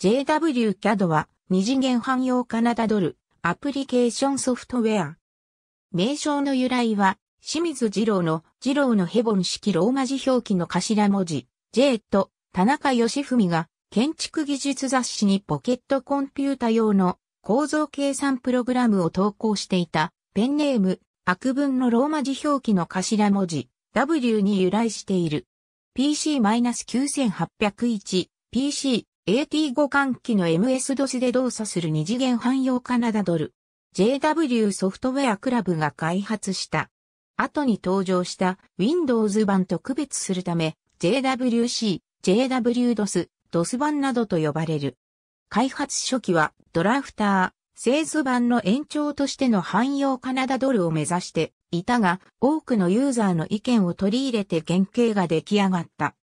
JWCAD は二次元汎用カナダドルアプリケーションソフトウェア。名称の由来は清水二郎の二郎のヘボン式ローマ字表記の頭文字 J と田中義文が建築技術雑誌にポケットコンピュータ用の構造計算プログラムを投稿していたペンネーム悪文のローマ字表記の頭文字 W に由来している。PC-9801 PC AT5 換気の MS-DOS で動作する二次元汎用カナダドル。JW ソフトウェアクラブが開発した。後に登場した Windows 版と区別するため JWC、JWDOS、DOS 版などと呼ばれる。開発初期はドラフター、製図版の延長としての汎用カナダドルを目指していたが、多くのユーザーの意見を取り入れて原型が出来上がった。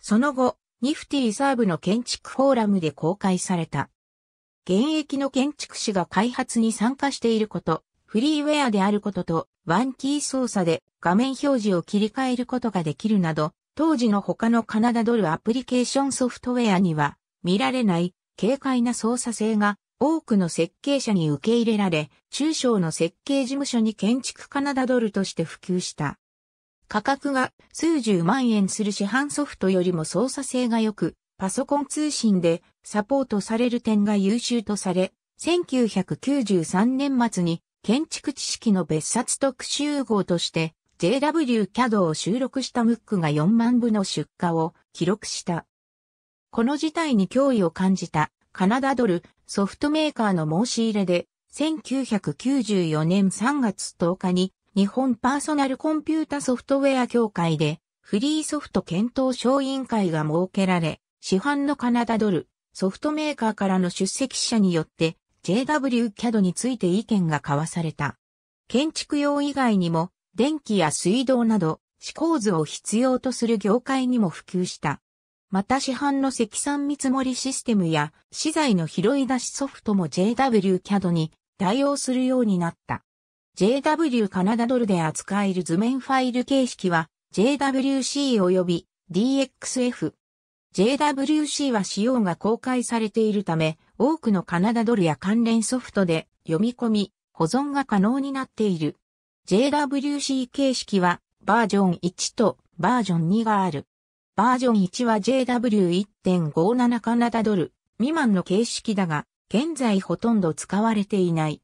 その後、ニフティーサーブの建築フォーラムで公開された。現役の建築士が開発に参加していること、フリーウェアであることと、ワンキー操作で画面表示を切り替えることができるなど、当時の他のカナダドルアプリケーションソフトウェアには見られない軽快な操作性が多くの設計者に受け入れられ、中小の設計事務所に建築カナダドルとして普及した。価格が数十万円する市販ソフトよりも操作性が良く、パソコン通信でサポートされる点が優秀とされ、1993年末に建築知識の別冊特集号として JW CAD を収録したムックが4万部の出荷を記録した。この事態に脅威を感じたカナダドルソフトメーカーの申し入れで1994年3月10日に日本パーソナルコンピュータソフトウェア協会で、フリーソフト検討小委員会が設けられ、市販のカナダドル、ソフトメーカーからの出席者によって JWCAD について意見が交わされた。建築用以外にも電気や水道など試行図を必要とする業界にも普及した。また市販の積算見積もりシステムや資材の拾い出しソフトも JWCAD に対応するようになった。JW カナダドルで扱える図面ファイル形式は JWC 及び DXF。JWC は仕様が公開されているため、多くのカナダドルや関連ソフトで読み込み、保存が可能になっている。JWC 形式はバージョン1とバージョン2がある。バージョン1は JW1.57 カナダドル未満の形式だが、現在ほとんど使われていない。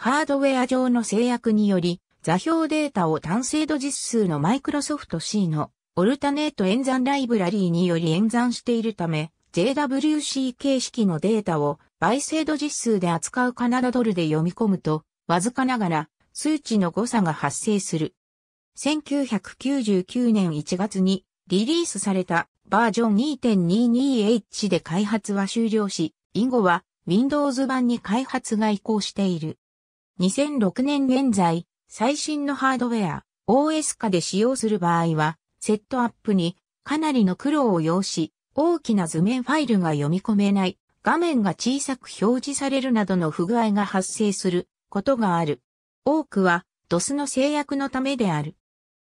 ハードウェア上の制約により、座標データを単精度実数のマイクロソフト C のオルタネート演算ライブラリーにより演算しているため、JWC 形式のデータを倍精度実数で扱うカナダドルで読み込むと、わずかながら数値の誤差が発生する。1999年1月にリリースされたバージョン 2.22H で開発は終了し、以後は Windows 版に開発が移行している。2006年現在、最新のハードウェア、OS 化で使用する場合は、セットアップにかなりの苦労を要し、大きな図面ファイルが読み込めない、画面が小さく表示されるなどの不具合が発生することがある。多くは DOS の制約のためである。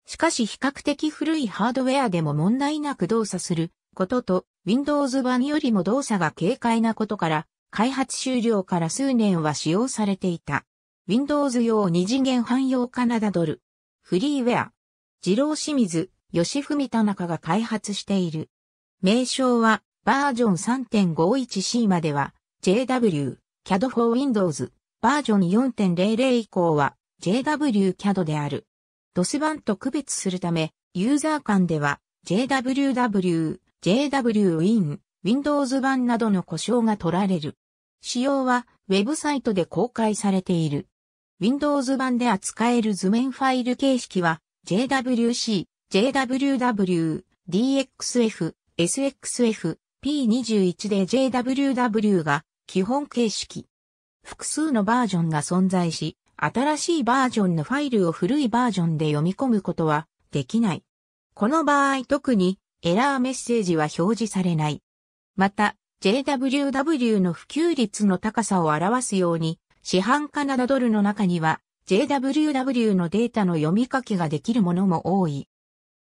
しかし比較的古いハードウェアでも問題なく動作することと Windows 版よりも動作が軽快なことから開発終了から数年は使用されていた。Windows 用二次元汎用カナダドル。フリーウェア。二郎清水、吉文田中が開発している。名称はバージョン 3.51C までは JW CAD for Windows バージョン4.00以降は JW CAD である。DOS 版と区別するため、ユーザー間では JWW、JWWin、Windows 版などの故障が取られる。仕様はウェブサイトで公開されている。Windows 版で扱える図面ファイル形式は JWC、JWW、DXF、SXF、P21 で JWW が基本形式。複数のバージョンが存在し、新しいバージョンのファイルを古いバージョンで読み込むことはできない。この場合特にエラーメッセージは表示されない。また、JWW の普及率の高さを表すように、市販カナダドルの中には JWW のデータの読み書きができるものも多い。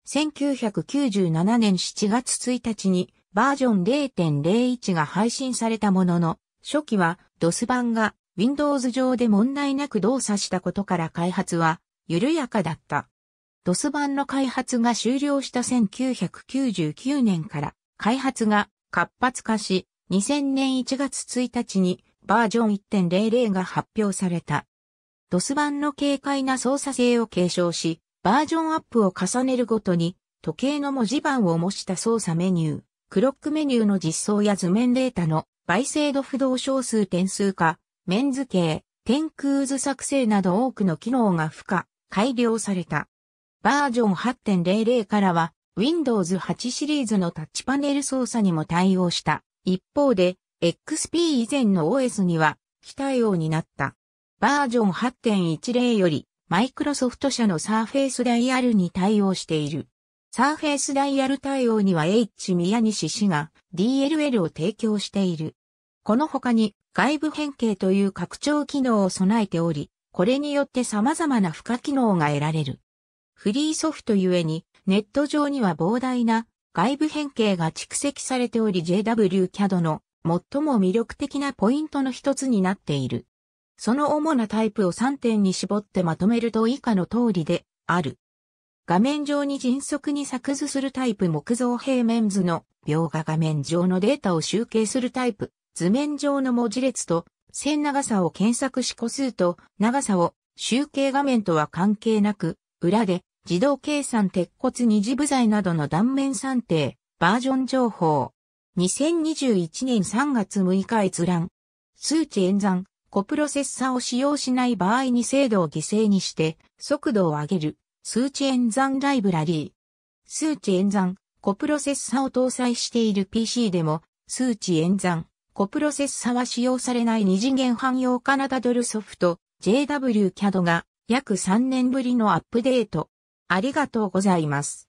1997年7月1日にバージョン0.01が配信されたものの、初期は DOS 版が Windows 上で問題なく動作したことから開発は緩やかだった。DOS 版の開発が終了した1999年から開発が活発化し、2000年1月1日にバージョン1.00が発表された。DOS 版の軽快な操作性を継承し、バージョンアップを重ねるごとに、時計の文字盤を模した操作メニュー、クロックメニューの実装や図面データの倍精度不動小数点数化、面図形、天空図作成など多くの機能が付加、改良された。バージョン8.00からは Windows 8シリーズのタッチパネル操作にも対応した。一方で XP 以前の OS には非対応になった。バージョン8.10より、マイクロソフト社のサーフェイスダイヤルに対応している。サーフェイスダイヤル対応には H 宮西氏が DLL を提供している。この他に外部変形という拡張機能を備えており、これによって様々な付加機能が得られる。フリーソフトゆえにネット上には膨大な外部変形が蓄積されており JWCAD の最も魅力的なポイントの一つになっている。その主なタイプを3点に絞ってまとめると以下の通りである。画面上に迅速に作図するタイプ木造平面図の描画画面上のデータを集計するタイプ、図面上の文字列と線長さを検索し個数と長さを集計画面とは関係なく、裏で自動計算鉄骨二次部材などの断面算定、バージョン情報、2021年3月6日閲覧。数値演算、コプロセッサを使用しない場合に精度を犠牲にして、速度を上げる、数値演算ライブラリー。数値演算、コプロセッサを搭載している PC でも、数値演算、コプロセッサは使用されない二次元汎用カナダドルソフト、JWCAD が約3年ぶりのアップデート。ありがとうございます。